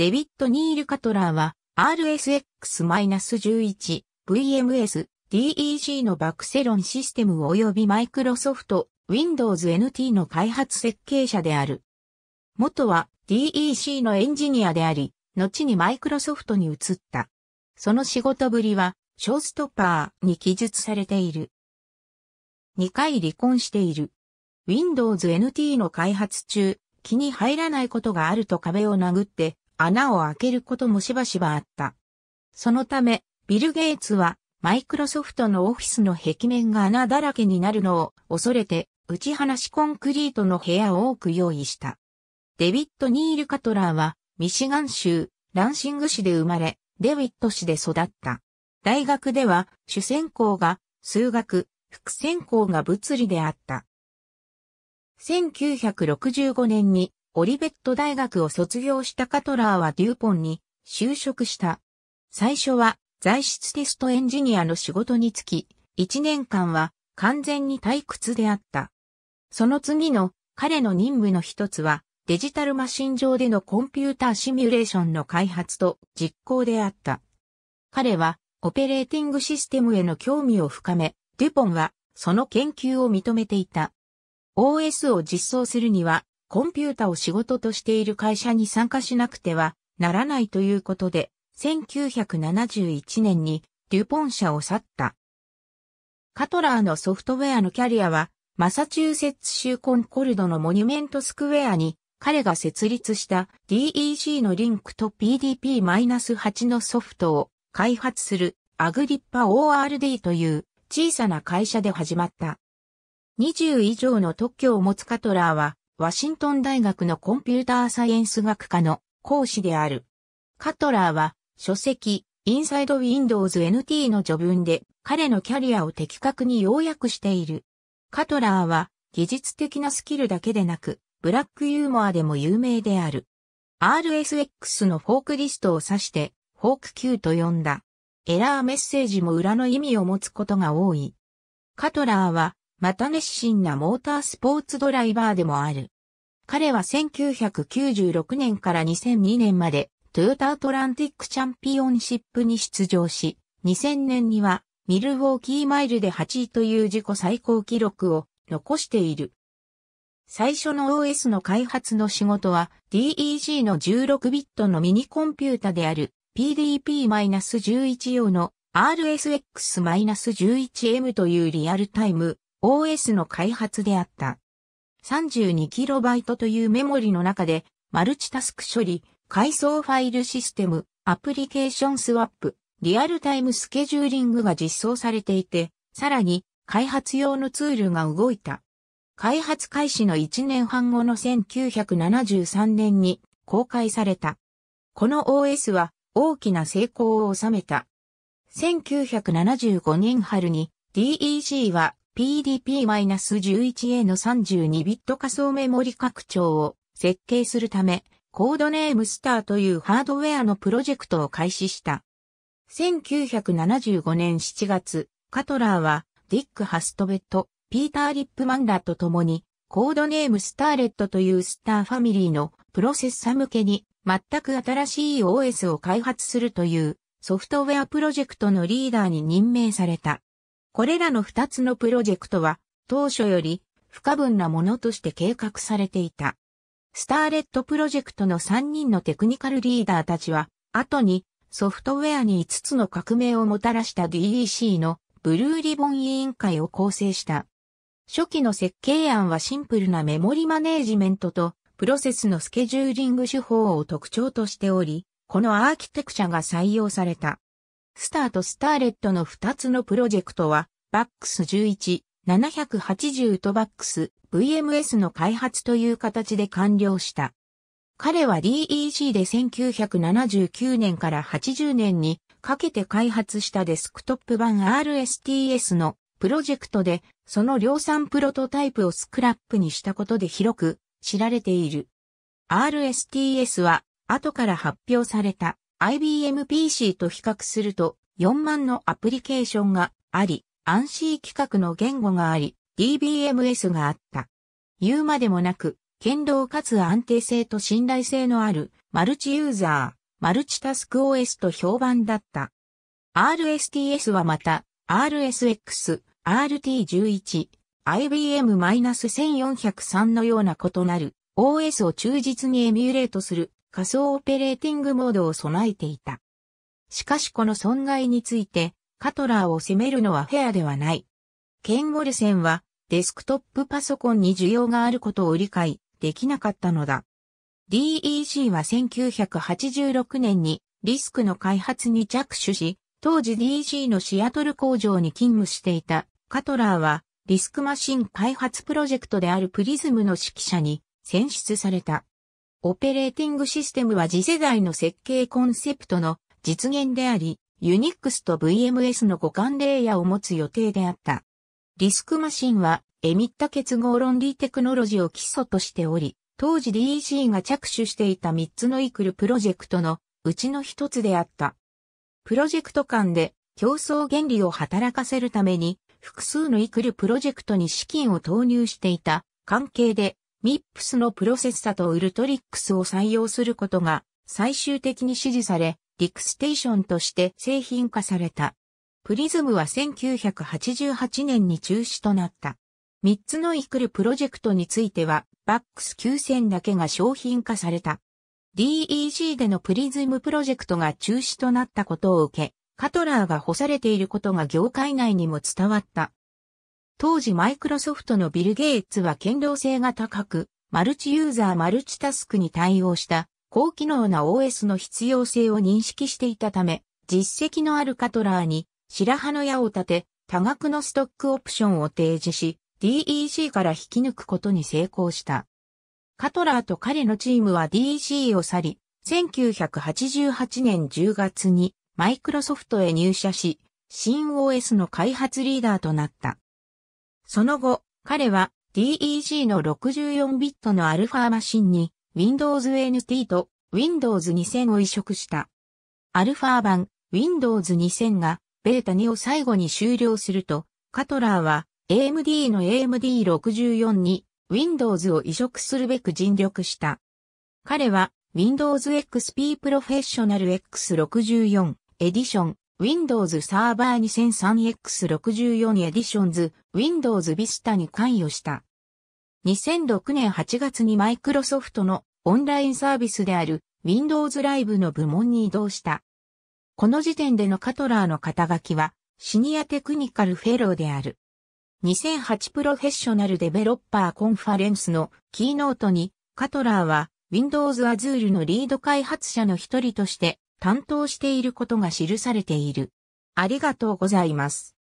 デビット・ニール・カトラーは RSX-11 VMS d e c のバクセロンシステム及びマイクロソフト Windows NT の開発設計者である。元は DEC のエンジニアであり、後にマイクロソフトに移った。その仕事ぶりは、ショーストッパーに記述されている。2回離婚している。Windows NT の開発中、気に入らないことがあると壁を殴って、穴を開けることもしばしばあった。そのため、ビル・ゲイツは、マイクロソフトのオフィスの壁面が穴だらけになるのを恐れて、打ち放しコンクリートの部屋を多く用意した。デビット・ニール・カトラーは、ミシガン州、ランシング市で生まれ、デビット市で育った。大学では、主専攻が数学、副専攻が物理であった。1965年にオリベット大学を卒業したカトラーはデューポンに就職した。最初は材質テストエンジニアの仕事につき、1年間は完全に退屈であった。その次の彼の任務の一つはデジタルマシン上でのコンピューターシミュレーションの開発と実行であった。彼はオペレーティングシステムへの興味を深め、デュポンはその研究を認めていた。OS を実装するにはコンピュータを仕事としている会社に参加しなくてはならないということで、1971年にデュポン社を去った。カトラーのソフトウェアのキャリアは、マサチューセッツ州コンコルドのモニュメントスクエアに、彼が設立した DEC のリンクと PDP-8 のソフトを開発するアグリッパ ORD という小さな会社で始まった。20以上の特許を持つカトラーはワシントン大学のコンピューターサイエンス学科の講師である。カトラーは、書籍、インサイドウィンドウズ NT の序文で、彼のキャリアを的確に要約している。カトラーは、技術的なスキルだけでなく、ブラックユーモアでも有名である。RSX のフォークリストを指して、フォーク Q と呼んだ。エラーメッセージも裏の意味を持つことが多い。カトラーは、また熱心なモータースポーツドライバーでもある。彼は1996年から2002年までトヨタアトランティックチャンピオンシップに出場し、2000年にはミルウォーキーマイルで8位という自己最高記録を残している。最初の OS の開発の仕事は DEG の16ビットのミニコンピュータである PDP-11 用の RSX-11M というリアルタイム OS の開発であった。32KB というメモリの中で、マルチタスク処理、階層ファイルシステム、アプリケーションスワップ、リアルタイムスケジューリングが実装されていて、さらに開発用のツールが動いた。開発開始の1年半後の1973年に公開された。この OS は大きな成功を収めた。1975年春に DEG は PDP-11A の32ビット仮想メモリ拡張を設計するため、コードネームスターというハードウェアのプロジェクトを開始した。1975年7月、カトラーはディック・ハストベット、ピーター・リップマンらと共に、コードネームスターレットというスターファミリーのプロセッサ向けに全く新しい OS を開発するというソフトウェアプロジェクトのリーダーに任命された。これらの二つのプロジェクトは、当初より不可分なものとして計画されていた。スターレットプロジェクトの三人のテクニカルリーダーたちは、後にソフトウェアに5つの革命をもたらした DEC のブルーリボン委員会を構成した。初期の設計案はシンプルなメモリマネージメントとプロセスのスケジューリング手法を特徴としており、このアーキテクチャが採用された。スターとスターレットの2つのプロジェクトは、バックス11、780とバックス VMS の開発という形で完了した。彼は DEC で1979年から80年にかけて開発したデスクトップ版 RSTS のプロジェクトでその量産プロトタイプをスクラップにしたことで広く知られている。RSTS は後から発表された IBM PC と比較すると4万のアプリケーションがあり、a n s 規格の言語があり、DBMS があった。言うまでもなく、堅牢かつ安定性と信頼性のあるマルチユーザー、マルチタスク OS と評判だった。RSTS はまた、RSX、RT11、IBM-1403 のような異なる OS を忠実にエミュレートする仮想オペレーティングモードを備えていた。しかしこの損害について、カトラーを責めるのはフェアではない。ケン・ウォルセンは、デスクトップパソコンに需要があることを理解できなかったのだ。DEC は1986年にリスクの開発に着手し、当時 DC のシアトル工場に勤務していたカトラーはリスクマシン開発プロジェクトであるプリズムの指揮者に選出された。オペレーティングシステムは次世代の設計コンセプトの実現であり、ユニックスと VMS の互換レイヤーを持つ予定であった。リスクマシンは、エミッタ結合論理テクノロジーを基礎としており、当時 DEC が着手していた3つのイクルプロジェクトのうちの1つであった。プロジェクト間で競争原理を働かせるために、複数のイクルプロジェクトに資金を投入していた関係で、MIPS のプロセッサとウルトリックスを採用することが最終的に支持され、リクステーションとして製品化された。プリズムは1988年に中止となった。3つのイクルプロジェクトについては、バックス9000だけが商品化された。DEG でのプリズムプロジェクトが中止となったことを受け、カトラーが干されていることが業界内にも伝わった。当時マイクロソフトのビル・ゲイツは堅牢性が高く、マルチユーザーマルチタスクに対応した高機能な OS の必要性を認識していたため、実績のあるカトラーに白羽の矢を立て、多額のストックオプションを提示し、DEC から引き抜くことに成功した。カトラーと彼のチームは DEC を去り、1988年10月にマイクロソフトへ入社し、新 OS の開発リーダーとなった。その後、彼は DEG の64ビットのアルファマシンに Windows NT と Windows 2000を移植した。アルファ版 Windows 2000がベータ2を最後に終了すると、カトラーは AMD の AMD64 に Windows を移植するべく尽力した。彼は Windows XP Professional X64 エディション Windows Server 2003 X64 エディションズ Windows Vista に関与した。2006年8月にマイクロソフトのオンラインサービスである Windows Live の部門に移動した。この時点でのカトラーの肩書きはシニアテクニカルフェローである。2008プロフェッショナルデベロッパーコンファレンスのキーノートにカトラーは Windows Azure のリード開発者の一人として担当していることが記されている。ありがとうございます。